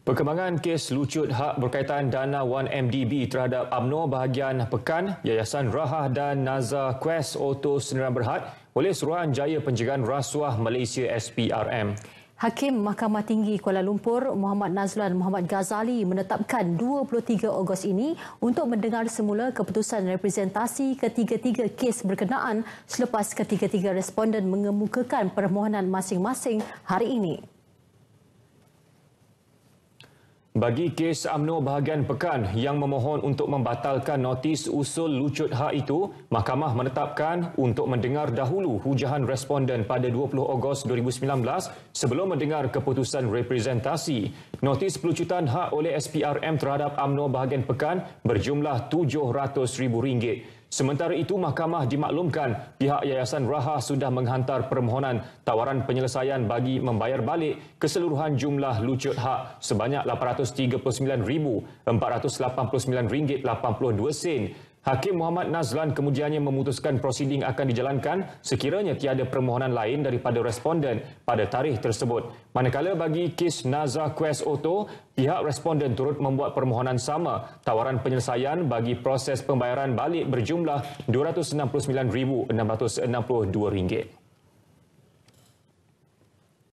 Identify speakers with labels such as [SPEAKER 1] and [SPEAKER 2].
[SPEAKER 1] Perkembangan kes lucut hak berkaitan dana 1MDB terhadap UMNO bahagian Pekan, Yayasan Rahah dan Nazar Quest Oto Seneran Berhad oleh Suruhanjaya Penjagaan Rasuah Malaysia SPRM.
[SPEAKER 2] Hakim Mahkamah Tinggi Kuala Lumpur Muhammad Nazlan Muhammad Ghazali menetapkan 23 Ogos ini untuk mendengar semula keputusan representasi ketiga-tiga kes berkenaan selepas ketiga-tiga responden mengemukakan permohonan masing-masing hari ini.
[SPEAKER 1] Bagi kes UMNO bahagian pekan yang memohon untuk membatalkan notis usul lucut hak itu, mahkamah menetapkan untuk mendengar dahulu hujahan responden pada 20 Ogos 2019 sebelum mendengar keputusan representasi. Notis pelucutan hak oleh SPRM terhadap UMNO bahagian pekan berjumlah RM700,000. Sementara itu, mahkamah dimaklumkan pihak Yayasan Raha sudah menghantar permohonan tawaran penyelesaian bagi membayar balik keseluruhan jumlah lucut hak sebanyak RM839,489.82 Hakim Muhammad Nazlan kemudiannya memutuskan prosiding akan dijalankan sekiranya tiada permohonan lain daripada responden pada tarikh tersebut. Manakala bagi kes Nazah Quest Auto, pihak responden turut membuat permohonan sama tawaran penyelesaian bagi proses pembayaran balik berjumlah RM269,662.